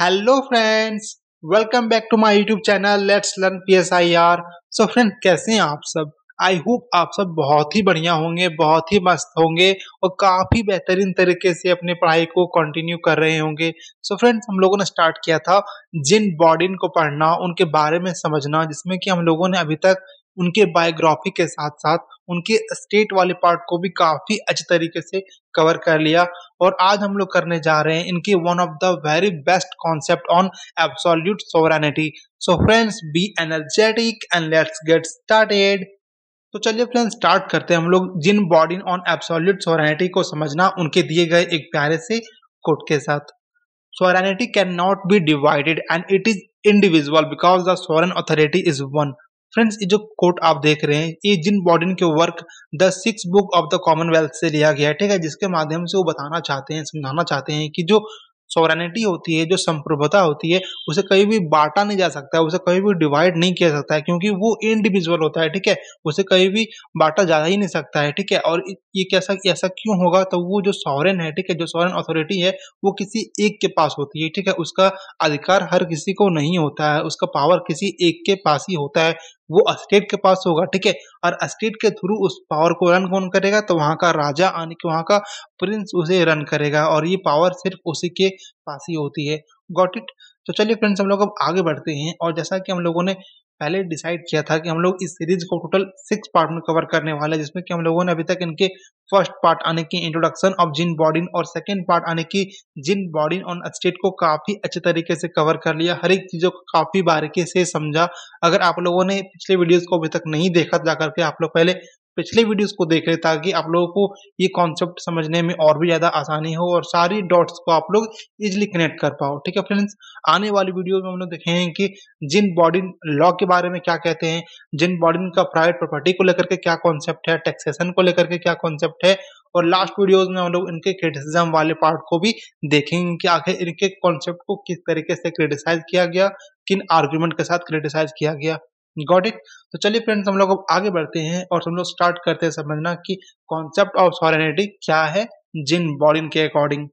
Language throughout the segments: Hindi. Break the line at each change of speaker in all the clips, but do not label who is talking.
hello friends welcome back to my YouTube channel let's learn PSIR so friends कैसे हैं आप सब आई होप आप सब बहुत ही बढ़िया होंगे बहुत ही मस्त होंगे और काफ़ी बेहतरीन तरीके से अपने पढ़ाई को कंटिन्यू कर रहे होंगे सो so फ्रेंड्स हम लोगों ने स्टार्ट किया था जिन बॉडिन को पढ़ना उनके बारे में समझना जिसमें कि हम लोगों ने अभी तक उनके बायोग्राफी के साथ साथ उनके स्टेट वाले पार्ट को भी काफी अच्छे तरीके से कवर कर लिया और आज हम लोग करने जा रहे हैं इनके one of the very best concept on absolute sovereignty so friends be energetic and let's get started तो चलिए फ्रेंड्स स्टार्ट करते हैं हम लोग Jean Bodin on absolute sovereignty को समझना उनके दिए गए एक प्यारे से कोट के साथ sovereignty can not be divided and it is individual because the sovereign authority is one friends ये जो कोट आप देख रहे हैं ये जिन बॉडिन के work the six book of the commonwealth से लिया गया है ठीक है जिसके माध्यम से वो बताना चाहते हैं समझाना चाहते हैं कि जो सोवरेनिटी होती है जो संप्रभुता होती है उसे कभी भी बांटा नहीं जा सकता है उसे कभी भी डिवाइड नहीं किया सकता है क्योंकि वो इंडिविजुअल होता है ठीक है उसे कभी भी बांटा जा ही नहीं सकता है ठीक है और ये कैसा ऐसा क्यों होगा तो वो जो सॉवरन है ठीक है जो सॉवरन अथॉरिटी है वो किसी एक के पास होती है ठीक है उसका अधिकार हर किसी को नहीं होता है उसका पावर किसी एक के पास ही होता है वो स्टेट के पास होगा ठीक है और स्टेट के थ्रू उस पावर को रन कौन करेगा तो वहाँ का राजा यानी कि वहाँ का प्रिंस उसे रन करेगा और ये पावर सिर्फ उसी के पास ही होती है गॉट इट तो चलिए फ्रेंड्स हम लोग अब आगे बढ़ते हैं और जैसा कि हम लोगों ने पहले डिसाइड किया था कि हम लोग इस सीरीज को टोटल सिक्स पार्ट में कवर करने वाले हैं जिसमें कि हम लोगों ने अभी तक इनके फर्स्ट पार्ट आने की इंट्रोडक्शन ऑफ जिन बॉडिन और सेकेंड पार्ट आने की जिन बॉडिन ऑन स्टेट को काफी अच्छे तरीके से कवर कर लिया हर एक चीजों को काफी बारीकी से समझा अगर आप लोगों ने पिछले वीडियोज को अभी तक नहीं देखा तो जाकर के आप लोग पहले पिछले वीडियोस को रहे ताकि आप लोगों को ये कॉन्सेप्ट समझने में और भी ज़्यादा आसानी हो और सारी डॉट्स को आप लोग इजिली कनेक्ट कर पाओ ठीक है फ्रेंड्स आने वाली वीडियो में हम लोग देखेंगे कि जिन बॉडी लॉ के बारे में क्या कहते हैं जिन बॉडी का प्राइवेट प्रॉपर्टी को लेकर के क्या कॉन्सेप्ट है टैक्सेशन को लेकर के क्या कॉन्सेप्ट है और लास्ट वीडियोस में हम लोग इनके क्रिटिसिज्म वाले पार्ट को भी देखेंगे कि आखिर इनके कॉन्सेप्ट को किस तरीके से क्रिटिसाइज किया गया किन आर्ग्यूमेंट के साथ क्रिटिसाइज किया गया गॉट इट तो चलिए फ्रेंड्स हम लोग अब आगे बढ़ते हैं और हम लोग स्टार्ट करते हैं समझना कि कॉन्सेप्ट ऑफ सॉरेनिटी क्या है जिन बॉडिन के अकॉर्डिंग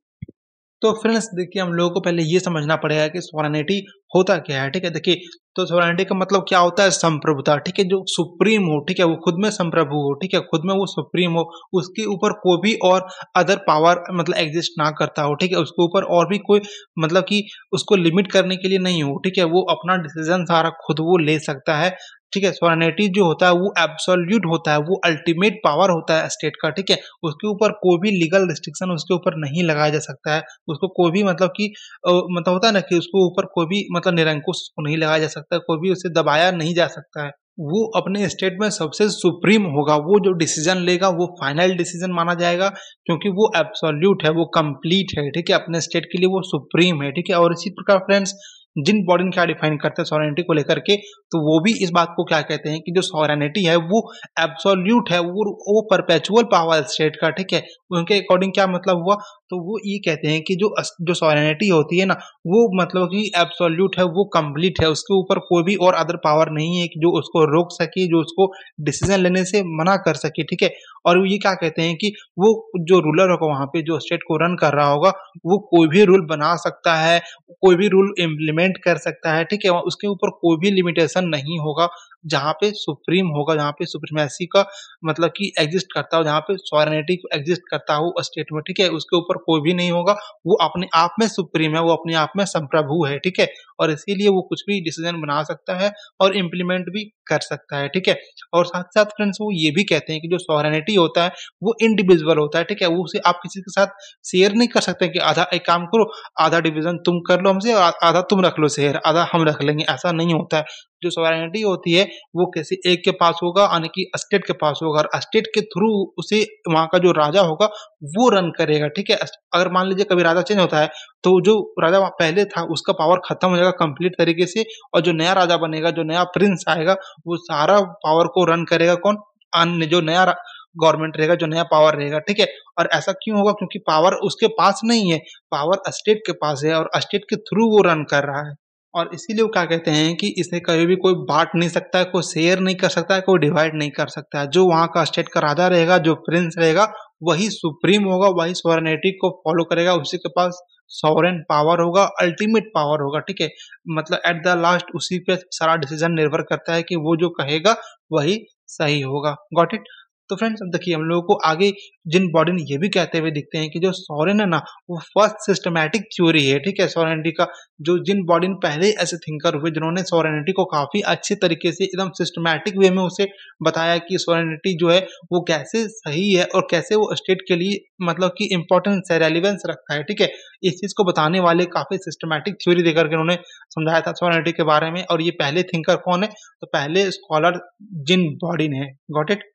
तो फ्रेंड्स देखिए हम लोगों को पहले ये समझना पड़ेगा कि सॉरानिटी होता क्या है ठीक है देखिए तो सॉरानिटी का मतलब क्या होता है संप्रभुता ठीक है जो सुप्रीम हो ठीक है वो खुद में संप्रभु हो ठीक है खुद में वो सुप्रीम हो उसके ऊपर कोई भी और अदर पावर मतलब एग्जिस्ट ना करता हो ठीक है उसके ऊपर और भी कोई मतलब कि उसको लिमिट करने के लिए नहीं हो ठीक है वो अपना डिसीजन सारा खुद वो ले सकता है ठीक है सॉरनिटी जो होता है वो एब्सोल्यूट होता है वो अल्टीमेट पावर होता है स्टेट का ठीक है उसके ऊपर कोई भी लीगल रिस्ट्रिक्शन उसके ऊपर नहीं लगाया जा सकता है उसको कोई भी मतलब कि मतलब होता है ना कि उसको ऊपर कोई भी मतलब निरंकुश नहीं लगाया जा सकता कोई भी उसे दबाया नहीं जा सकता है वो अपने स्टेट में सबसे सुप्रीम होगा वो जो डिसीजन लेगा वो फाइनल डिसीजन माना जाएगा क्योंकि वो एब्सोल्यूट है वो कंप्लीट है ठीक है अपने स्टेट के लिए वो सुप्रीम है ठीक है और इसी प्रकार फ्रेंड्स जिन बॉडी ने क्या डिफाइन करते हैं सॉरेनिटी को लेकर के तो वो भी इस बात को क्या कहते हैं कि जो सॉरेनिटी है वो एब्सोल्यूट है वो वो परपेचुअल पावर स्टेट का ठीक है उनके अकॉर्डिंग क्या मतलब हुआ तो वो ये कहते हैं कि जो जो सॉरेनिटी होती है ना वो मतलब कि एब्सोल्यूट है वो कंप्लीट है उसके ऊपर कोई भी और अदर पावर नहीं है कि जो उसको रोक सके जो उसको डिसीजन लेने से मना कर सके ठीक है और ये क्या कहते हैं कि वो जो रूलर होगा वहाँ पे जो स्टेट को रन कर रहा होगा वो कोई भी रूल बना सकता है कोई भी रूल इम्प्लीमेंट कर सकता है ठीक है उसके ऊपर कोई भी लिमिटेशन नहीं होगा जहाँ पे सुप्रीम होगा जहाँ पे सुप्रीमेसी का मतलब कि एग्जिस्ट करता हो जहाँ पे सॉरनिटी एग्जिस्ट करता हो स्टेट में ठीक है उसके ऊपर कोई भी नहीं होगा वो अपने आप में सुप्रीम है वो अपने आप में संप्रभु है ठीक है और इसीलिए वो कुछ भी डिसीजन बना सकता है और इम्प्लीमेंट भी कर सकता है ठीक है और साथ साथ फ्रेंड्स वो ये भी कहते हैं कि जो सॉरेनिटी होता है वो इंडिविजुअल होता है ठीक है वो उसे आप किसी के साथ शेयर नहीं कर सकते कि आधा एक काम करो आधा डिविजन तुम कर लो हमसे आधा तुम रख लो शेयर आधा हम रख लेंगे ऐसा नहीं होता है जो सॉवरिटी होती है वो किसी एक के पास होगा यानी कि स्टेट के पास होगा और स्टेट के थ्रू उसे वहाँ का जो राजा होगा वो रन करेगा ठीक है अगर मान लीजिए कभी राजा चेंज होता है तो जो राजा पहले था उसका पावर खत्म हो जाएगा कंप्लीट तरीके से और जो नया राजा बनेगा जो नया प्रिंस आएगा वो सारा पावर को रन करेगा कौन अन्य जो नया गवर्नमेंट रहेगा जो नया पावर रहेगा ठीक है और ऐसा क्यों होगा क्योंकि पावर उसके पास नहीं है पावर स्टेट के पास है और स्टेट के थ्रू वो रन कर रहा है और इसीलिए वो क्या कहते हैं कि इसे कभी भी कोई बांट नहीं सकता है कोई शेयर नहीं कर सकता है कोई डिवाइड नहीं कर सकता है जो वहाँ का स्टेट का राजा रहेगा जो प्रिंस रहेगा वही सुप्रीम होगा वही सॉवरनिटी को फॉलो करेगा उसी के पास सॉवरन पावर होगा अल्टीमेट पावर होगा ठीक है मतलब एट द लास्ट उसी पे सारा डिसीजन निर्भर करता है कि वो जो कहेगा वही सही होगा गॉट इट तो फ्रेंड्स अब देखिए हम लोगों को आगे जिन बॉडी ने ये भी कहते हुए दिखते हैं कि जो सॉरेन है ना वो फर्स्ट सिस्टमैटिक थ्योरी है ठीक है सॉरेनिटी का जो जिन बॉडी ने पहले ऐसे थिंकर हुए जिन्होंने सॉरेनिटी को काफ़ी अच्छे तरीके से एकदम सिस्टमैटिक वे में उसे बताया कि सॉरेनिटी जो है वो कैसे सही है और कैसे वो स्टेट के लिए मतलब कि इंपॉर्टेंस है रेलिवेंस रखता है ठीक है इस चीज़ को बताने वाले काफ़ी सिस्टमैटिक थ्योरी देकर के उन्होंने समझाया था सॉरेनिटी के बारे में और ये पहले थिंकर कौन है तो पहले स्कॉलर जिन बॉडी ने गॉट इट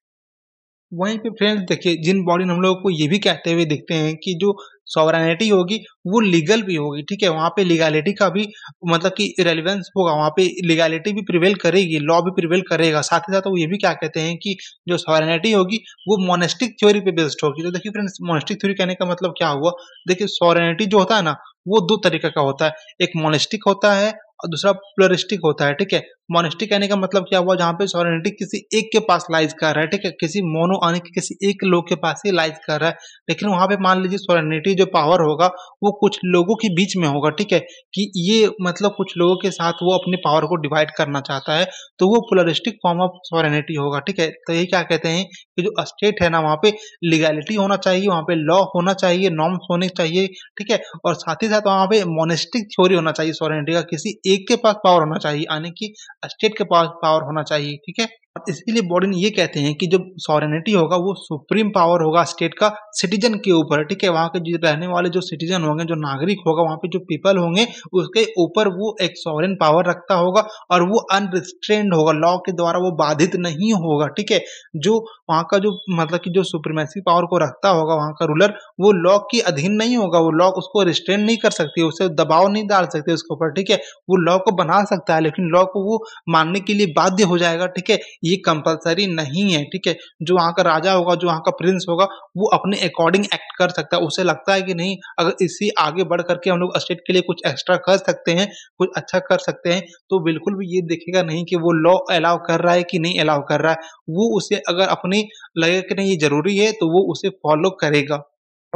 वहीं पे फ्रेंड्स देखिए जिन बॉडी हम लोगों को ये भी कहते हुए देखते हैं कि जो सॉवरानिटी होगी वो लीगल भी होगी ठीक है वहाँ पे लीगैलिटी का भी मतलब कि रेलिवेंस होगा वहाँ पे लीगैलिटी भी प्रिवेल करेगी लॉ भी प्रिवेल करेगा साथ ही साथ वो ये भी क्या कहते हैं कि जो सॉवरानिटी होगी वो मोनेस्टिक थ्योरी पे बेस्ड होगी तो देखिए फ्रेंड्स मोनेस्टिक थ्योरी कहने का मतलब क्या हुआ देखिए सॉवरानिटी जो होता है ना वो दो तरीके का होता है एक मोनेस्टिक होता है और दूसरा प्लोरिस्टिक होता है ठीक है मोनिस्टिक कहने का मतलब क्या हुआ जहाँ पे सॉरेनिटी किसी एक के पास लाइज कर रहा है ठीक है किसी मोनो आने के किसी एक लोग के पास ही लाइज कर रहा है लेकिन वहां पे मान लीजिए सॉरेनिटी जो पावर होगा वो कुछ लोगों के बीच में होगा ठीक है कि ये मतलब कुछ लोगों के साथ वो अपने पावर को डिवाइड करना चाहता है तो वो पुलरिस्टिक फॉर्म ऑफ सॉरेनिटी होगा ठीक है तो ये क्या कहते हैं कि जो स्टेट है ना वहाँ पे लीगैलिटी होना चाहिए वहाँ पे लॉ होना चाहिए नॉर्म्स होने चाहिए ठीक है और साथ ही साथ वहाँ पे मोनिस्टिक थ्योरी होना चाहिए सॉरेनिटी का किसी एक के पास पावर होना चाहिए यानी कि स्टेट के पास पावर होना चाहिए ठीक है इसीलिए बॉडी ने ये कहते हैं कि जो सॉरेनिटी होगा वो सुप्रीम पावर होगा स्टेट का सिटीजन के ऊपर ठीक है वहाँ के जो रहने वाले जो सिटीजन होंगे जो नागरिक होगा वहाँ पे जो पीपल होंगे उसके ऊपर वो एक सॉरेन पावर रखता होगा और वो अनरिस्ट्रेंड होगा लॉ के द्वारा वो बाधित नहीं होगा ठीक है जो वहाँ का जो मतलब कि जो सुप्रीमेसी पावर को रखता होगा वहाँ का रूलर वो लॉ के अधीन नहीं होगा वो लॉ उसको रिस्ट्रेंड नहीं कर सकती उसे दबाव नहीं डाल सकते उसके ऊपर ठीक है वो लॉ को बना सकता है लेकिन लॉ को वो मानने के लिए बाध्य हो जाएगा ठीक है ये कंपलसरी नहीं है ठीक है जो वहाँ का राजा होगा जो वहाँ का प्रिंस होगा वो अपने अकॉर्डिंग एक्ट कर सकता है उसे लगता है कि नहीं अगर इससे आगे बढ़ करके हम लोग स्टेट के लिए कुछ एक्स्ट्रा कर सकते हैं कुछ अच्छा कर सकते हैं तो बिल्कुल भी ये देखेगा नहीं कि वो लॉ अलाउ कर रहा है कि नहीं अलाउ कर रहा है वो उसे अगर अपनी लगेगा कि नहीं ये जरूरी है तो वो उसे फॉलो करेगा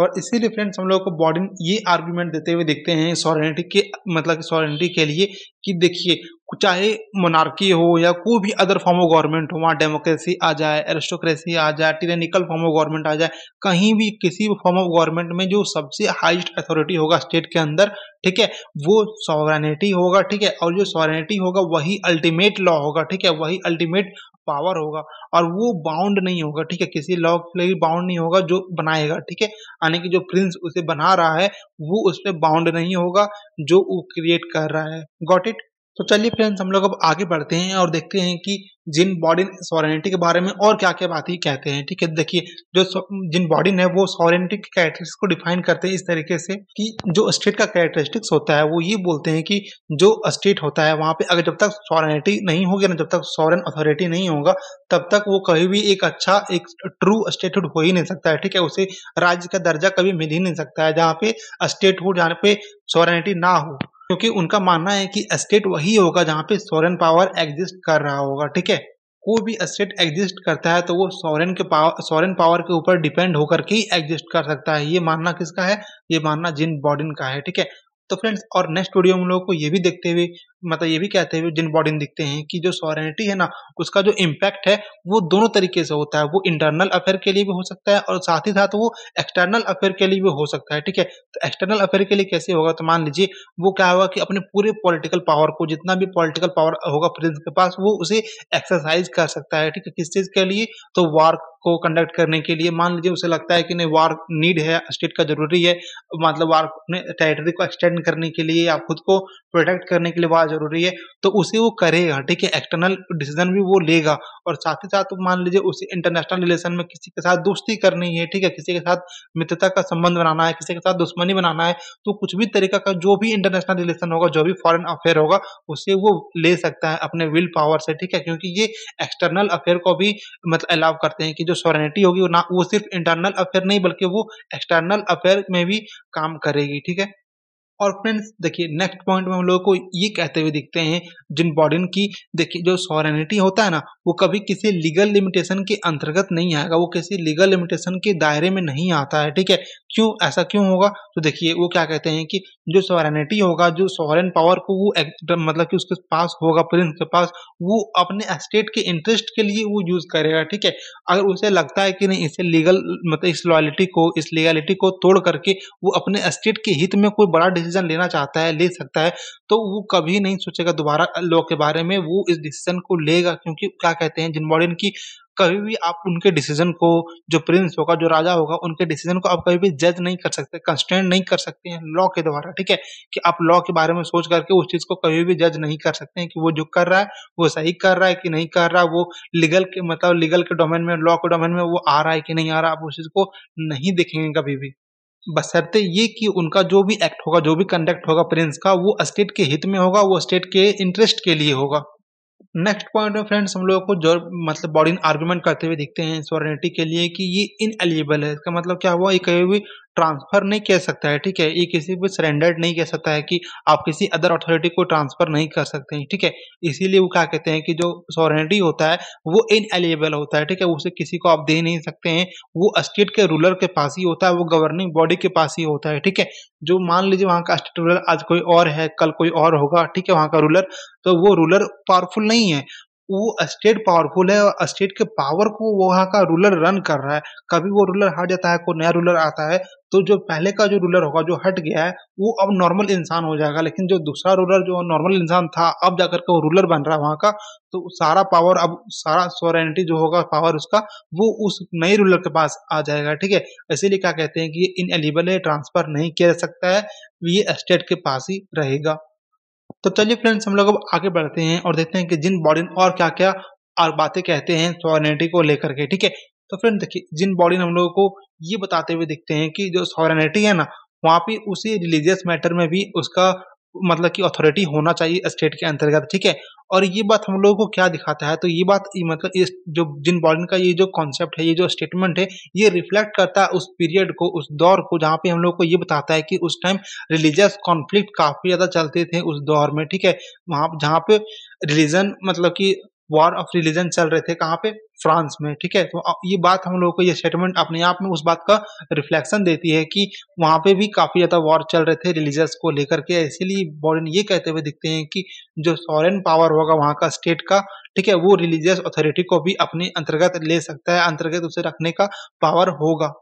और इसीलिए फ्रेंड्स हम लोग को बॉडिन ये आर्ग्यूमेंट देते हुए देखते हैं सॉरेनिटी के मतलब सॉरेनिटी के लिए कि देखिए चाहे मोनार्की हो या कोई भी अदर फॉर्म ऑफ गवर्नमेंट हो वहाँ डेमोक्रेसी आ जाए एरिस्टोक्रेसी आ जाए टिरेनिकल फॉर्म ऑफ गवर्नमेंट आ जाए कहीं भी किसी भी फॉर्म ऑफ गवर्नमेंट में जो सबसे हाइस्ट अथॉरिटी होगा स्टेट के अंदर ठीक है वो सॉवरेनिटी होगा ठीक है और जो सॉवरेनिटी होगा वही अल्टीमेट लॉ होगा ठीक है वही अल्टीमेट पावर होगा और वो बाउंड नहीं होगा ठीक है किसी लॉ के लिए बाउंड नहीं होगा जो बनाएगा ठीक है यानी कि जो प्रिंस उसे बना रहा है वो उसमें बाउंड नहीं होगा जो वो क्रिएट कर रहा है गॉट इट तो चलिए फ्रेंड्स हम लोग अब आगे बढ़ते हैं और देखते हैं कि जिन बॉडी सॉरेनिटी के बारे में और क्या क्या बात ही कहते हैं ठीक है देखिए जो जिन बॉडी है वो सॉरेनिटी के कैरेक्टरिस्टिक्स को डिफाइन करते हैं इस तरीके से कि जो स्टेट का कैरेक्टरिस्टिक्स होता है वो ये बोलते हैं कि जो स्टेट होता है वहाँ पे अगर जब तक सॉरेनिटी नहीं होगी ना जब तक सॉरेन अथॉरिटी नहीं होगा तब तक वो कभी भी एक अच्छा एक ट्रू स्टेटहुड हो ही नहीं सकता है ठीक है उसे राज्य का दर्जा कभी मिल ही नहीं सकता है जहाँ पे स्टेटहुड जहाँ पे सॉरेनिटी ना हो क्योंकि उनका मानना है कि स्टेट वही होगा जहाँ पे सॉरेन पावर एग्जिस्ट कर रहा होगा ठीक है कोई भी स्टेट एग्जिस्ट करता है तो वो सॉरेन के पावर सॉरेन पावर के ऊपर डिपेंड होकर के ही एग्जिस्ट कर सकता है ये मानना किसका है ये मानना जिन बॉडिन का है ठीक है तो फ्रेंड्स और नेक्स्ट वीडियो हम लोग को ये भी देखते हुए मतलब ये भी कहते हैं जिन बॉडी दिखते हैं कि जो सॉरेनिटी है ना उसका जो इम्पैक्ट है वो दोनों तरीके से होता है वो इंटरनल अफेयर के लिए भी हो सकता है और साथ ही साथ वो एक्सटर्नल अफेयर के लिए भी हो सकता है ठीक है तो एक्सटर्नल अफेयर के लिए कैसे होगा तो मान लीजिए वो क्या होगा कि अपने पूरे पॉलिटिकल पावर को जितना भी पॉलिटिकल पावर होगा प्रिंस के पास वो उसे एक्सरसाइज कर सकता है ठीक है किस चीज़ के लिए तो वार को कंडक्ट करने के लिए मान लीजिए उसे लगता है कि नहीं वार नीड है स्टेट का जरूरी है मतलब वार अपने टेरिटरी को एक्सटेंड करने के लिए या खुद को प्रोटेक्ट करने के लिए वार जरूरी है तो उसे वो करेगा ठीक है एक्सटर्नल डिसीजन भी वो लेगा और साथ ही साथ तो मान लीजिए उसे इंटरनेशनल रिलेशन में किसी के साथ दोस्ती करनी है ठीक है किसी के साथ मित्रता का संबंध बनाना है किसी के साथ दुश्मनी बनाना है तो कुछ भी तरीका का जो भी इंटरनेशनल रिलेशन होगा जो भी फॉरन अफेयर होगा उसे वो ले सकता है अपने विल पावर से ठीक है क्योंकि ये एक्सटर्नल अफेयर को भी मतलब अलाउ करते हैं कि जो सॉरेनिटी होगी वो ना वो सिर्फ इंटरनल अफेयर नहीं बल्कि वो एक्सटर्नल अफेयर में भी काम करेगी ठीक है और फ्रेंड्स देखिए नेक्स्ट पॉइंट में हम लोगों को ये कहते हुए दिखते हैं जिन बॉडी की देखिए जो सॉरेनिटी होता है ना वो कभी किसी लीगल लिमिटेशन के अंतर्गत नहीं आएगा वो किसी लीगल लिमिटेशन के दायरे में नहीं आता है ठीक है क्यों ऐसा क्यों होगा तो देखिए वो क्या कहते हैं कि जो सॉरेनिटी होगा जो सॉरेन पावर को वो मतलब कि उसके पास होगा प्रिंस के पास वो अपने स्टेट के इंटरेस्ट के लिए वो यूज़ करेगा ठीक है अगर उसे लगता है कि नहीं इसे लीगल मतलब इस लॉयलिटी को इस लीगलिटी को तोड़ करके वो अपने स्टेट के हित में कोई बड़ा डिसीजन लेना चाहता है ले सकता है तो वो कभी नहीं सोचेगा दोबारा लॉ के बारे में वो इस डिसीजन को लेगा क्योंकि क्या कहते हैं जिम्बॉर्डियन की कभी भी आप उनके डिसीजन को जो प्रिंस होगा जो राजा होगा उनके डिसीजन को आप कभी भी जज नहीं कर सकते कंस्टेंट नहीं कर सकते हैं लॉ के द्वारा ठीक है कि आप लॉ के बारे में सोच करके उस चीज़ को कभी भी जज नहीं कर सकते हैं कि वो जो कर रहा है वो सही कर रहा है कि नहीं कर रहा वो लीगल के मतलब लीगल के डोमेन में लॉ के डोमेन में वो आ रहा है कि नहीं आ रहा आप उस चीज़ को नहीं देखेंगे कभी भी बसरते ये कि उनका जो भी एक्ट होगा जो भी कंडक्ट होगा प्रिंस का वो स्टेट के हित में होगा वो स्टेट के इंटरेस्ट के लिए होगा नेक्स्ट पॉइंट में फ्रेंड्स हम लोगों को जो मतलब बॉडी आर्ग्यूमेंट करते हुए दिखते हैं सोरेनिटी के लिए कि ये इन एलिजिबल है इसका मतलब क्या हुआ ये कभी भी ट्रांसफ़र नहीं कह सकता है ठीक है ये किसी भी सरेंडर्ड नहीं कह सकता है कि आप किसी अदर अथॉरिटी को ट्रांसफ़र नहीं कर सकते हैं ठीक है इसीलिए वो क्या कहते हैं कि जो सॉरेंडी होता है वो इन एलिजिबल होता है ठीक है उसे किसी को आप दे नहीं सकते हैं वो स्टेट के रूलर के पास ही होता है वो गवर्निंग बॉडी के पास ही होता है ठीक है जो मान लीजिए वहाँ का स्टेट रूलर आज कोई और है कल कोई और होगा ठीक है वहाँ का रूलर तो वो रूलर पावरफुल नहीं है वो स्टेट पावरफुल है और स्टेट के पावर को वहाँ का रूलर रन कर रहा है कभी वो रूलर हट जाता है कोई नया रूलर आता है तो जो पहले का जो रूलर होगा जो हट गया है वो अब नॉर्मल इंसान हो जाएगा लेकिन जो दूसरा रूलर जो नॉर्मल इंसान था अब जाकर के वो रूलर बन रहा है वहाँ का तो सारा पावर अब सारा सॉरेनिटी जो होगा पावर उसका वो उस नए रूलर के पास आ जाएगा ठीक है इसीलिए क्या कहते हैं कि ये एलिबल है ट्रांसफर नहीं किया जा सकता है ये स्टेट के पास ही रहेगा तो चलिए फ्रेंड्स हम लोग अब आगे बढ़ते हैं और देखते हैं कि जिन बॉडी और क्या क्या और बातें कहते हैं सॉरिटी को लेकर के ठीक है तो फ्रेंड देखिए जिन बॉडी हम लोगों को ये बताते हुए देखते हैं कि जो सॉरिटी है ना वहाँ पे उसी रिलीजियस मैटर में भी उसका मतलब कि अथॉरिटी होना चाहिए स्टेट के अंतर्गत ठीक है और ये बात हम लोगों को क्या दिखाता है तो ये बात ये मतलब इस जो जिन बॉलिन का ये जो कॉन्सेप्ट है ये जो स्टेटमेंट है ये रिफ्लेक्ट करता है उस पीरियड को उस दौर को जहाँ पे हम लोग को ये बताता है कि उस टाइम रिलीजियस कॉन्फ्लिक्ट काफ़ी ज़्यादा चलते थे उस दौर में ठीक है वहाँ जहाँ पे रिलीजन मतलब कि वॉर ऑफ रिलीजन चल रहे थे कहाँ पे फ्रांस में ठीक है तो ये बात हम लोगों को ये स्टेटमेंट अपने आप में उस बात का रिफ्लेक्शन देती है कि वहाँ पे भी काफ़ी ज़्यादा वॉर चल रहे थे रिलीजस को लेकर के इसीलिए बॉडन ये कहते हुए दिखते हैं कि जो सॉरेन पावर होगा वहाँ का स्टेट का ठीक है वो रिलीजियस अथॉरिटी को भी अपने अंतर्गत ले सकता है अंतर्गत उसे रखने का पावर होगा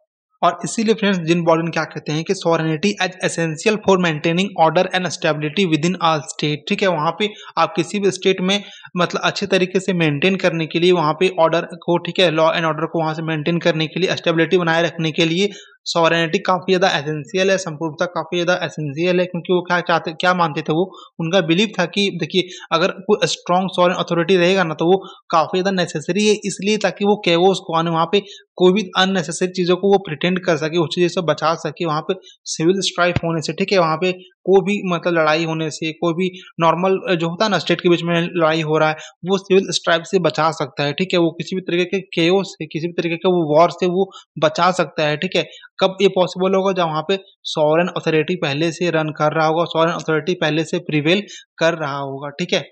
और इसीलिए फ्रेंड्स जिन बॉर्डन क्या कहते हैं कि sovereignty as essential for maintaining order and stability within all state ठीक है वहाँ पे आप किसी भी स्टेट में मतलब अच्छे तरीके से मेंटेन करने के लिए वहाँ पे ऑर्डर को ठीक है लॉ एंड ऑर्डर को वहाँ से मेंटेन करने के लिए स्टेबिलिटी बनाए रखने के लिए सॉवरेनिटी काफ़ी ज़्यादा एसेंशियल है संपूर्णता काफ़ी ज़्यादा एसेंशियल है क्योंकि वो क्या चाहते क्या मानते थे वो उनका बिलीव था कि देखिए अगर कोई स्ट्रॉन्ग सॉवरन अथॉरिटी रहेगा ना तो वो काफ़ी ज़्यादा नेसेसरी है इसलिए ताकि वो केवोस उसको आने वहाँ पे कोई भी अननेसेसरी चीज़ों को वो प्रिटेंड कर सके उस चीज़ से बचा सके वहाँ पे सिविल स्ट्राइक होने से ठीक है वहाँ पे कोई भी मतलब लड़ाई होने से कोई भी नॉर्मल जो होता है ना स्टेट के बीच में लड़ाई हो रहा है वो सिविल स्ट्राइक से बचा सकता है ठीक है वो किसी भी तरीके के केओ से किसी भी तरीके के वो वॉर से वो बचा सकता है ठीक है कब ये पॉसिबल होगा जब वहाँ पे सॉरन अथॉरिटी पहले से रन कर रहा होगा सॉरन अथॉरिटी पहले से प्रिवेल कर रहा होगा ठीक है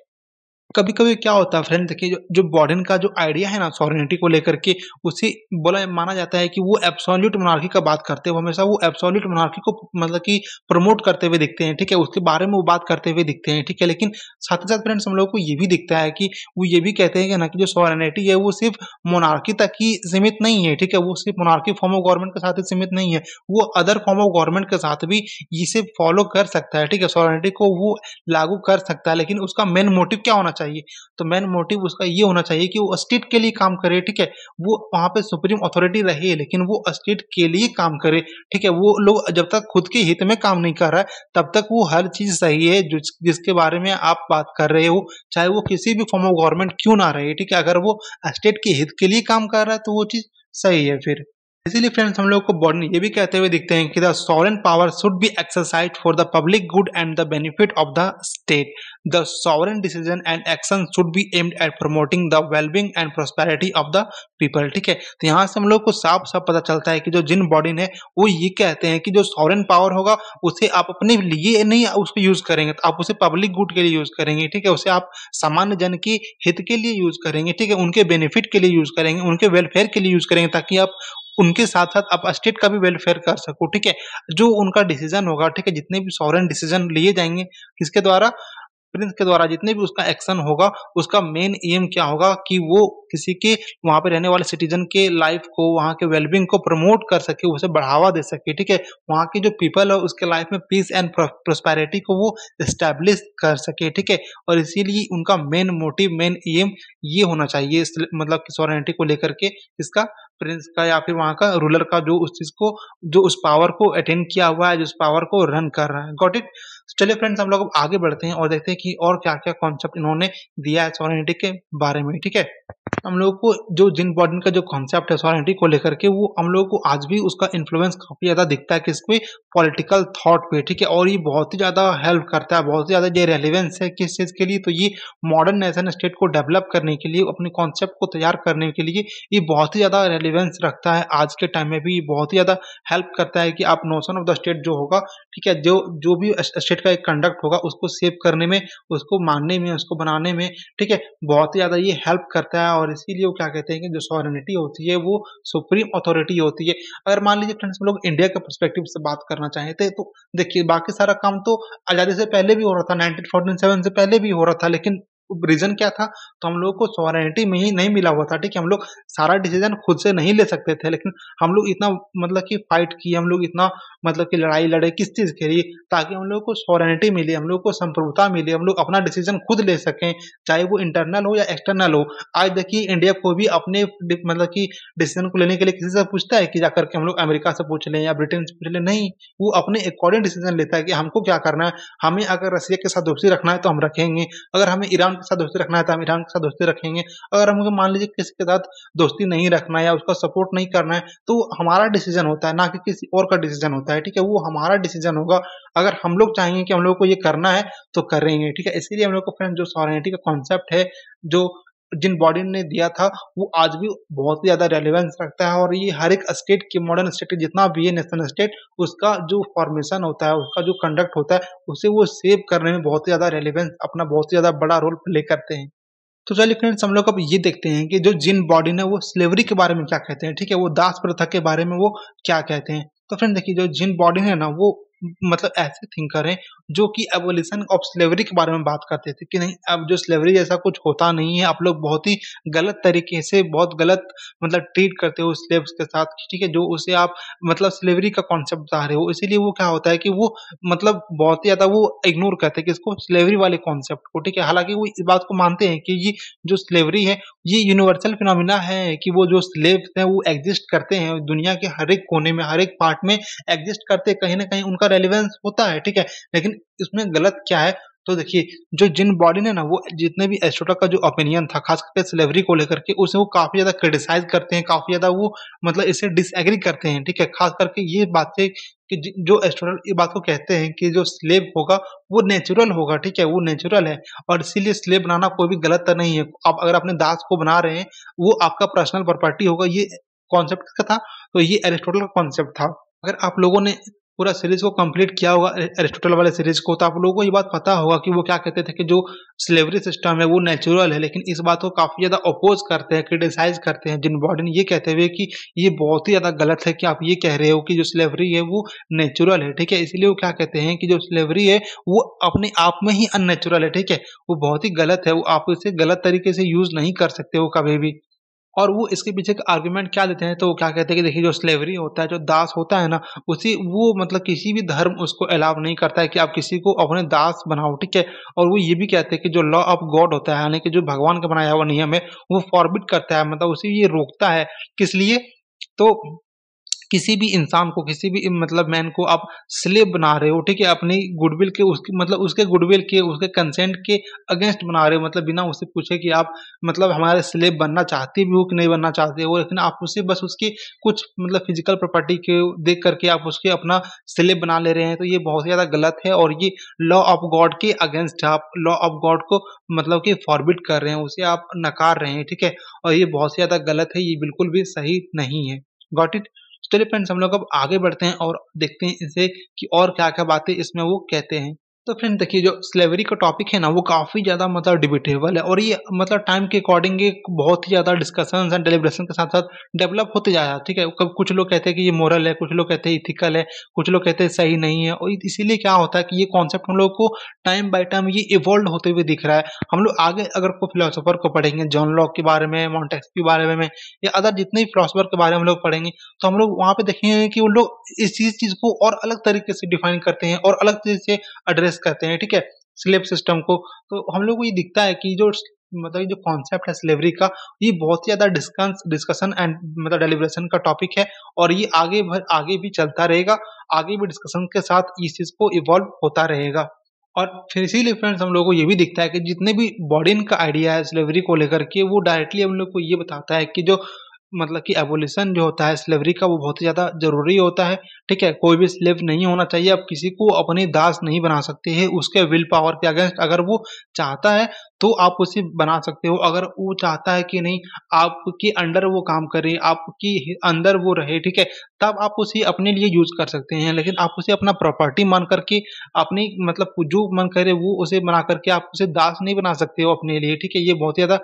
कभी कभी क्या होता है फ्रेंड देखिए जो, जो बॉर्डन का जो आइडिया है ना सॉरिटी को लेकर के उसे बोला माना जाता है कि वो एब्सोल्यूट मोनार्की का बात करते हैं हमेशा वो एब्सोल्यूट मोनार्की को मतलब कि प्रमोट करते हुए दिखते हैं ठीक है उसके बारे में वो बात करते हुए दिखते हैं ठीक है लेकिन साथ ही साथ फ्रेंड्स हम लोग को ये भी दिखता है कि वो ये भी कहते हैं कि ना कि जो सॉरिटी है वो सिर्फ मोनार्की तक ही सीमित नहीं है ठीक है वो सिर्फ मोनार्की फॉर्म ऑफ गवर्नमेंट के साथ ही सीमित नहीं है वो अदर फॉर्म ऑफ गवर्नमेंट के साथ भी इसे फॉलो कर सकता है ठीक है सॉरिटी को वो लागू कर सकता है लेकिन उसका मेन मोटिव क्या होना चाहिए चाहिए तो मेन मोटिव उसका ये होना चाहिए कि वो स्टेट के लिए काम करे ठीक है वो वहाँ पे सुप्रीम अथॉरिटी रहे लेकिन वो स्टेट के लिए काम करे ठीक है वो लोग जब तक खुद के हित में काम नहीं कर रहा है तब तक वो हर चीज़ सही है जिसके बारे में आप बात कर रहे हो चाहे वो किसी भी फॉर्म ऑफ गवर्नमेंट क्यों ना रहे ठीक है अगर वो स्टेट के हित के लिए काम कर रहा है तो वो चीज़ सही है फिर इसीलिए फ्रेंड्स हम लोग को बॉर्डन ये भी कहते हुए दिखते हैं कि the sovereign power should be exercise for the public good and the benefit of the state the sovereign decision and action should be aimed at promoting the wellbeing and prosperity of the people ठीक है तो यहाँ से हम लोग को साफ साफ पता चलता है कि जो जिन बॉडी है वो ये कहते हैं कि जो सॉरन पावर होगा उसे आप अपने लिए नहीं उसको यूज करेंगे तो आप उसे पब्लिक गुड के लिए यूज करेंगे ठीक है उसे आप सामान्य जन की हित के लिए यूज करेंगे ठीक है उनके बेनिफिट के लिए यूज करेंगे उनके वेलफेयर के लिए यूज करेंगे ताकि आप उनके साथ साथ आप स्टेट का भी वेलफेयर कर सको ठीक है जो उनका डिसीजन होगा ठीक है जितने भी सॉवरन डिसीजन लिए जाएंगे किसके द्वारा प्रिंस के द्वारा जितने भी उसका एक्शन होगा उसका मेन एम क्या होगा कि वो किसी के वहाँ पे रहने वाले सिटीजन के लाइफ को वहाँ के वेलबिंग को प्रमोट कर सके उसे बढ़ावा दे सके ठीक है वहाँ के जो पीपल है उसके लाइफ में पीस एंड प्रोस्पैरिटी को वो इस्टेब्लिश कर सके ठीक है और इसीलिए उनका मेन मोटिव मेन एम ये होना चाहिए मतलब सॉरिटी सॉरेनिटी को लेकर के इसका प्रिंस का या फिर वहां का रूलर का जो उस चीज को जो उस पावर को अटेन किया हुआ है जो उस पावर को रन कर रहा है गॉट इट चलिए फ्रेंड्स हम लोग आगे बढ़ते हैं और देखते हैं कि और क्या क्या कॉन्सेप्ट इन्होंने दिया है सॉरेनिटी के बारे में ठीक है हम लोग को जो जिन बॉर्डन का जो कॉन्सेप्ट है सॉरेंटी को लेकर के वो हम लोग को आज भी उसका इन्फ्लुएंस काफ़ी ज़्यादा दिखता है कि इसमें पॉलिटिकल थॉट पे ठीक है और ये बहुत ही ज़्यादा हेल्प करता है बहुत ही ज़्यादा ये रेलिवेंस है किस चीज़ के लिए तो ये मॉडर्न नेशन स्टेट को डेवलप करने के लिए अपने कॉन्सेप्ट को तैयार करने के लिए ये बहुत ही ज़्यादा रेलिवेंस रखता है आज के टाइम में भी ये बहुत ही ज़्यादा हेल्प करता है कि आप नोशन ऑफ द स्टेट जो होगा ठीक है जो जो भी स्टेट का एक कंडक्ट होगा उसको सेव करने में उसको मानने में उसको बनाने में ठीक है बहुत ही ज़्यादा ये हेल्प करता है और इसीलिए वो क्या कहते हैं कि जो सॉरनिटी होती है वो सुप्रीम अथॉरिटी होती है अगर मान लीजिए फ्रेंड्स हम लोग इंडिया के परस्पेक्टिव से बात करना चाहते तो, तो देखिए बाकी सारा काम तो आज़ादी से पहले भी हो रहा था नाइनटीन से पहले भी हो रहा था लेकिन रीजन क्या था तो हम लोगों को सॉवरेनिटी में ही नहीं मिला हुआ था ठीक है हम लोग सारा डिसीजन खुद से नहीं ले सकते थे लेकिन हम लोग इतना मतलब कि फाइट किए हम लोग इतना मतलब कि लड़ाई लड़े किस चीज़ के लिए ताकि हम लोग को सॉवरेनिटी मिले हम लोग को संप्रभुता मिले हम लोग अपना डिसीजन खुद ले सकें चाहे वो इंटरनल हो या एक्सटर्नल हो आज देखिए इंडिया को भी अपने मतलब कि डिसीजन को लेने के लिए किसी से पूछता है कि जाकर के हम लोग अमेरिका से पूछ लें या ब्रिटेन से पूछ लें नहीं वो अपने अकॉर्डिंग डिसीजन लेता है कि हमको क्या करना है हमें अगर रसिया के साथ दोस्ती रखना है तो हम रखेंगे अगर हमें ईरान के साथ दोस्ती रखना है तो हम ईरान के साथ दोस्ती रखेंगे अगर हमको मान लीजिए किसी के साथ दोस्ती नहीं रखना है या उसका सपोर्ट नहीं करना है तो हमारा डिसीजन होता है ना कि किसी और का डिसीजन होता है ठीक है वो हमारा डिसीजन होगा अगर हम लोग चाहेंगे कि हम लोग को ये करना है तो करेंगे ठीक है इसीलिए हम लोग को फ्रेंड जो सॉरी का कॉन्सेप्ट है जो जिन बॉडी ने दिया था वो आज भी बहुत ही ज़्यादा रेलिवेंस रखता है और ये हर एक स्टेट के मॉडर्न स्टेट जितना भी है नेशनल स्टेट उसका जो फॉर्मेशन होता है उसका जो कंडक्ट होता है उसे वो सेव करने में बहुत ही ज़्यादा रेलिवेंस अपना बहुत ही ज़्यादा बड़ा रोल प्ले करते हैं तो चलिए फ्रेंड्स हम लोग अब ये देखते हैं कि जो जिन बॉडी ने वो स्लेवरी के बारे में क्या कहते हैं ठीक है वो दास प्रथा के बारे में वो क्या कहते हैं तो फ्रेंड देखिए जो जिन बॉडी है ना वो मतलब ऐसे थिंकर हैं जो कि एवोल्यूशन ऑफ स्लेवरी के बारे में बात करते थे कि नहीं अब जो स्लेवरी जैसा कुछ होता नहीं है आप लोग बहुत ही गलत तरीके से बहुत गलत मतलब ट्रीट करते हो स्लेव्स के साथ ठीक है जो उसे आप मतलब स्लेवरी का कॉन्सेप्ट बता रहे हो इसीलिए वो क्या होता है कि वो मतलब बहुत ही ज़्यादा वो इग्नोर करते हैं कि इसको स्लेवरी वाले कॉन्सेप्ट को ठीक है हालांकि वो इस बात को मानते हैं कि ये जो स्लेवरी है ये यूनिवर्सल फिनोमिना है कि वो जो स्लेब्स हैं वो एग्जिस्ट करते हैं दुनिया के हर एक कोने में हर एक पार्ट में एग्जिस्ट करते कहीं ना कहीं उनका रेलिवेंस होता है ठीक है लेकिन इसमें गलत क्या है तो देखिए जो जिन बॉडी ने ना वो जितने भी एस्ट्रोटा का जो ओपिनियन था खास करके सिलेवरी को लेकर के उसे वो काफी ज्यादा क्रिटिसाइज करते हैं काफी ज्यादा वो मतलब इसे डिसएग्री करते हैं ठीक है खास करके ये बातें कि जो एस्ट्रोनॉट ये बात को कहते हैं कि जो स्लेब होगा वो नेचुरल होगा ठीक है वो नेचुरल है और इसीलिए स्लेब बनाना कोई भी गलत नहीं है आप अगर अपने दास को बना रहे हैं वो आपका पर्सनल प्रॉपर्टी होगा ये कॉन्सेप्ट का था तो ये एरिस्टोटल का कॉन्सेप्ट था अगर आप लोगों ने पूरा सीरीज को कंप्लीट किया होगा एरिस्टोटल वाले सीरीज को तो आप लोगों को ये बात पता होगा कि वो क्या कहते थे कि जो स्लेवरी सिस्टम है वो नेचुरल है लेकिन इस बात को काफ़ी ज़्यादा अपोज करते हैं क्रिटिसाइज करते हैं जिन बॉडन ये कहते हुए कि ये बहुत ही ज़्यादा गलत है कि आप ये कह रहे हो कि जो स्लेवरी है वो नेचुरल है ठीक है इसलिए वो क्या कहते हैं कि जो स्लेवरी है वो अपने आप में ही अननेचुरल है ठीक है वो बहुत ही गलत है वो आप इसे गलत तरीके से यूज़ नहीं कर सकते हो कभी भी और वो इसके पीछे का आर्ग्यूमेंट क्या देते हैं तो वो क्या कहते हैं कि देखिए जो स्लेवरी होता है जो दास होता है ना उसी वो मतलब किसी भी धर्म उसको अलाव नहीं करता है कि आप किसी को अपने दास बनाओ ठीक है और वो ये भी कहते हैं कि जो लॉ ऑफ गॉड होता है यानी कि जो भगवान का बनाया हुआ नियम है वो फॉरबिट करता है मतलब उसे ये रोकता है किस लिए तो किसी भी इंसान को किसी भी मतलब मैन को आप स्लेब बना रहे हो ठीक है अपनी गुडविल मतलब के उसके मतलब उसके गुडविल के उसके कंसेंट के अगेंस्ट बना रहे हो मतलब बिना उससे पूछे कि आप मतलब हमारे स्लेब बनना चाहते भी हो कि नहीं बनना चाहते हो लेकिन आप उसे बस उसकी कुछ मतलब फिजिकल प्रॉपर्टी के देख करके आप उसके अपना स्लेब बना ले रहे हैं तो ये बहुत ज़्यादा गलत है और ये लॉ ऑफ गॉड के अगेंस्ट आप लॉ ऑफ गॉड को मतलब कि फॉरबिड कर रहे हैं उसे आप नकार रहे हैं ठीक है और ये बहुत ज़्यादा गलत है ये बिल्कुल भी सही नहीं है गॉट इट चलिए तो फ्रेंड्स हम लोग अब आगे बढ़ते हैं और देखते हैं इसे कि और क्या क्या बातें इसमें वो कहते हैं तो फ्रेंड देखिए जो स्लेवरी का टॉपिक है ना वो काफ़ी ज़्यादा मतलब डिबेटेबल है और ये मतलब टाइम के अकॉर्डिंग ये बहुत ही ज़्यादा डिस्कशन एंड डेलिब्रेशन के साथ साथ डेवलप होते जा रहा है ठीक है कब कुछ लोग कहते हैं कि ये मॉरल है कुछ लोग कहते हैं इथिकल है कुछ लोग कहते हैं सही नहीं है और इसीलिए क्या होता है कि ये कॉन्सेप्ट हम लोग को टाइम बाई टाइम ये इवॉल्व होते हुए दिख रहा है हम लोग आगे अगर कोई फिलोसोफर को पढ़ेंगे जॉन लॉक के बारे में मॉन्टेक्स के बारे में या अदर जितने भी फिलोसफर के बारे में हम लोग पढ़ेंगे तो हम लोग वहाँ पर देखेंगे कि वो लोग इस चीज़ को और अलग तरीके से डिफाइन करते हैं और अलग तरीके से एड्रेस रिप्लेस कहते हैं ठीक है स्लेव सिस्टम को तो हम लोग को ये दिखता है कि जो मतलब जो कॉन्सेप्ट है स्लेवरी का ये बहुत ही ज़्यादा डिस्कस डिस्कशन एंड मतलब डेलिब्रेशन का टॉपिक है और ये आगे भर आगे भी चलता रहेगा आगे भी डिस्कशन के साथ इस चीज़ को इवॉल्व होता रहेगा और फिर इसीलिए फ्रेंड्स हम लोगों को ये भी दिखता है कि जितने भी बॉडिन का आइडिया है स्लेवरी को लेकर के वो डायरेक्टली हम लोग को ये बताता है कि जो मतलब कि एवोल्यूशन जो होता है स्लेवरी का वो बहुत ही ज़्यादा ज़रूरी होता है ठीक है कोई भी स्लेव नहीं होना चाहिए आप किसी को अपने दास नहीं बना सकते हैं उसके विल पावर के अगेंस्ट अगर वो चाहता है तो आप उसे बना सकते हो अगर वो चाहता है कि नहीं आपके अंडर वो काम करे आपकी अंदर वो रहे ठीक है तब आप उसे अपने लिए यूज कर सकते हैं लेकिन आप उसे अपना प्रॉपर्टी मान करके अपनी मतलब जो मन करे वो उसे बना करके आप उसे दास नहीं बना सकते हो अपने लिए ठीक है ये बहुत ही ज़्यादा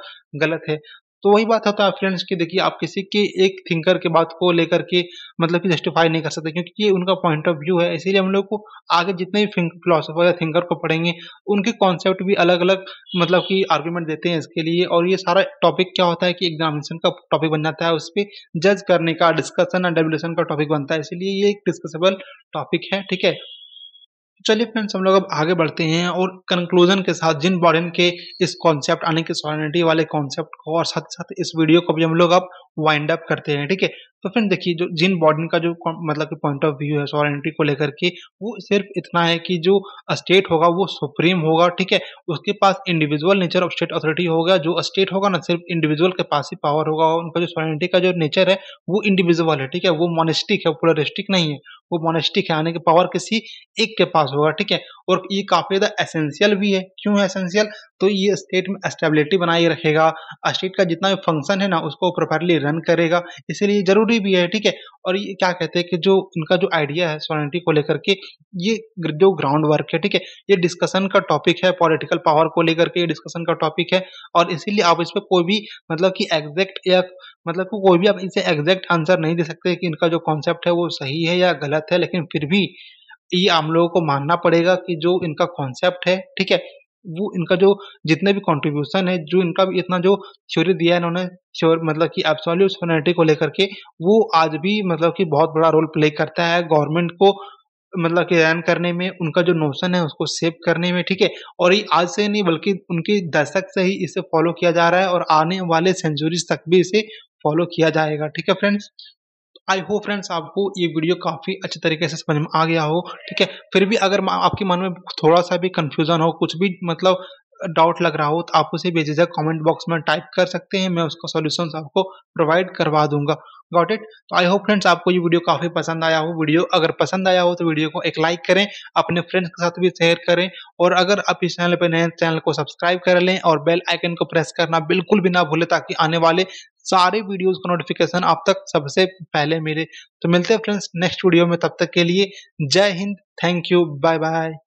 गलत है तो वही बात होता है फ्रेंड्स कि देखिए आप किसी के एक थिंकर के बात को लेकर के मतलब कि जस्टिफाई नहीं कर सकते क्योंकि ये उनका पॉइंट ऑफ व्यू है इसीलिए हम लोग को आगे जितने भी फिलोसोफर या थिंकर को पढ़ेंगे उनके कॉन्सेप्ट भी अलग अलग मतलब कि आर्ग्यूमेंट देते हैं इसके लिए और ये सारा टॉपिक क्या होता है कि एग्जामिनेशन का टॉपिक बन जाता है उस पर जज करने का डिस्कशन एंड डेवलेशन का टॉपिक बनता है इसीलिए ये एक डिस्कसेबल टॉपिक है ठीक है चलिए फ्रेंड्स हम लोग अब आगे बढ़ते हैं और कंक्लूजन के साथ जिन बॉडन के इस कॉन्सेप्ट आने के सॉलिनिटी वाले कॉन्सेप्ट को और साथ ही साथ इस वीडियो को भी हम लोग अब वाइंड अप करते हैं ठीक है तो फिर देखिए जो जिन बॉडी का जो मतलब कि पॉइंट ऑफ व्यू है सॉरेंटी को लेकर के वो सिर्फ इतना है कि जो स्टेट होगा वो सुप्रीम होगा ठीक है उसके पास individual nature of state authority होगा जो स्टेट होगा ना सिर्फ इंडिविजुअल के पास ही पावर होगा और उनका जो सॉरेंटी का जो नेचर है वो इंडिविजुअल है ठीक है वो मोनिस्टिक है प्लोरिस्टिक नहीं है वो मोनिस्टिक है यानी कि पावर किसी एक के पास होगा ठीक है और ये काफ़ी ज़्यादा एसेंशियल भी है क्यों है एसेंशियल तो ये स्टेट में स्टेबिलिटी बनाए रखेगा स्टेट का जितना भी फंक्शन है ना उसको प्रॉपरली रन करेगा इसीलिए जरूरी भी है ठीक है और ये क्या कहते हैं कि जो उनका जो आइडिया है सॉनिटी को लेकर के ये जो ग्राउंड वर्क है ठीक है ये डिस्कशन का टॉपिक है पॉलिटिकल पावर को लेकर के ये डिस्कशन का टॉपिक है और इसीलिए आप इस पर कोई भी मतलब कि एग्जैक्ट या मतलब कि कोई भी आप इसे एग्जैक्ट आंसर नहीं दे सकते कि इनका जो कॉन्सेप्ट है वो सही है या गलत है लेकिन फिर भी ये आम लोगों को मानना पड़ेगा कि जो इनका कॉन्सेप्ट है ठीक है वो इनका जो जितने भी कंट्रीब्यूशन है जो इनका भी इतना जो थ्योरी दिया है इन्होंने मतलब कि एब्सोल्यूट सोनिटी को लेकर के वो आज भी मतलब कि बहुत बड़ा रोल प्ले करता है गवर्नमेंट को मतलब कि रन करने में उनका जो नोशन है उसको सेव करने में ठीक है और ये आज से नहीं बल्कि उनके दशक से ही इसे फॉलो किया जा रहा है और आने वाले सेंचुरीज तक भी इसे फॉलो किया जाएगा ठीक है फ्रेंड्स आई होप फ्रेंड्स आपको ये वीडियो काफ़ी अच्छे तरीके से समझ में आ गया हो ठीक है फिर भी अगर आपके मन में थोड़ा सा भी कन्फ्यूज़न हो कुछ भी मतलब डाउट लग रहा हो तो आप उसे बेझिझक कमेंट बॉक्स में टाइप कर सकते हैं मैं उसका सोल्यूशन आपको प्रोवाइड करवा दूंगा गॉट इट तो आई होप फ्रेंड्स आपको ये वीडियो काफ़ी पसंद आया हो वीडियो अगर पसंद आया हो तो वीडियो को एक लाइक करें अपने फ्रेंड्स के साथ भी शेयर करें और अगर आप इस चैनल पर नए चैनल को सब्सक्राइब कर लें और बेल आइकन को प्रेस करना बिल्कुल भी ना भूलें ताकि आने वाले सारे वीडियोस का नोटिफिकेशन आप तक सबसे पहले मिले तो मिलते हैं फ्रेंड्स नेक्स्ट वीडियो में तब तक के लिए Jai Hind thank you bye bye